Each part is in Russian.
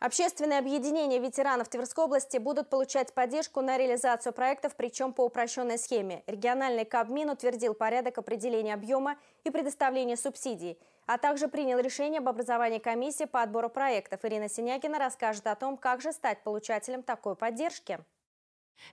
Общественные объединения ветеранов Тверской области будут получать поддержку на реализацию проектов, причем по упрощенной схеме. Региональный Кабмин утвердил порядок определения объема и предоставления субсидий, а также принял решение об образовании комиссии по отбору проектов. Ирина Синякина расскажет о том, как же стать получателем такой поддержки.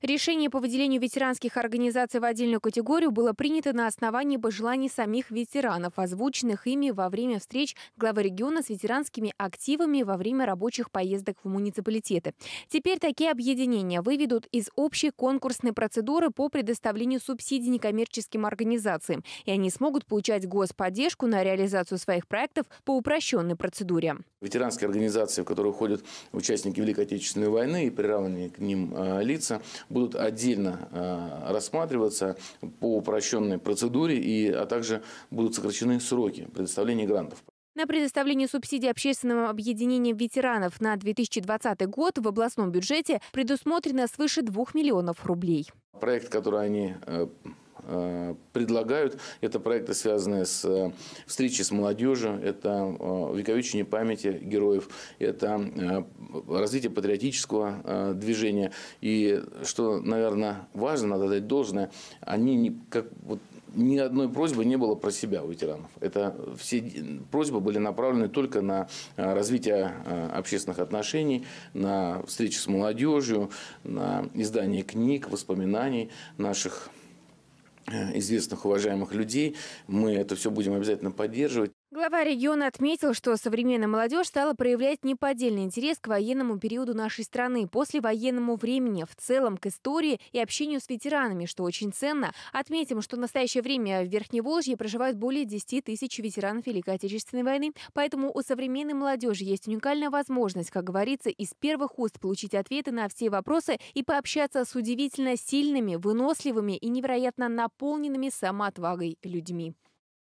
Решение по выделению ветеранских организаций в отдельную категорию было принято на основании пожеланий самих ветеранов, озвученных ими во время встреч главы региона с ветеранскими активами во время рабочих поездок в муниципалитеты. Теперь такие объединения выведут из общей конкурсной процедуры по предоставлению субсидий некоммерческим организациям, и они смогут получать господдержку на реализацию своих проектов по упрощенной процедуре. Ветеранские организации, в которые входят участники Великой Отечественной войны и приравненные к ним а, лица – будут отдельно э, рассматриваться по упрощенной процедуре, и, а также будут сокращены сроки предоставления грантов. На предоставление субсидий общественного объединения ветеранов на 2020 год в областном бюджете предусмотрено свыше 2 миллионов рублей. Проект, который они э, Э, предлагают. Это проекты, связанные с э, встречи с молодежью, это э, вековечение памяти героев, это развитие патриотического движения. И что, наверное, важно, надо дать должное, они не, как, вот, ни одной просьбы не было про себя у ветеранов. Это все просьбы были направлены только на развитие общественных отношений, на встречи с молодежью, на издание книг, воспоминаний наших Э, известных, уважаемых людей. Мы это все будем обязательно поддерживать. Глава региона отметил, что современная молодежь стала проявлять неподдельный интерес к военному периоду нашей страны, послевоенному времени, в целом к истории и общению с ветеранами, что очень ценно. Отметим, что в настоящее время в Верхневолжье проживают более 10 тысяч ветеранов Великой Отечественной войны, поэтому у современной молодежи есть уникальная возможность, как говорится, из первых уст получить ответы на все вопросы и пообщаться с удивительно сильными, выносливыми и невероятно наполненными самоотвагой людьми.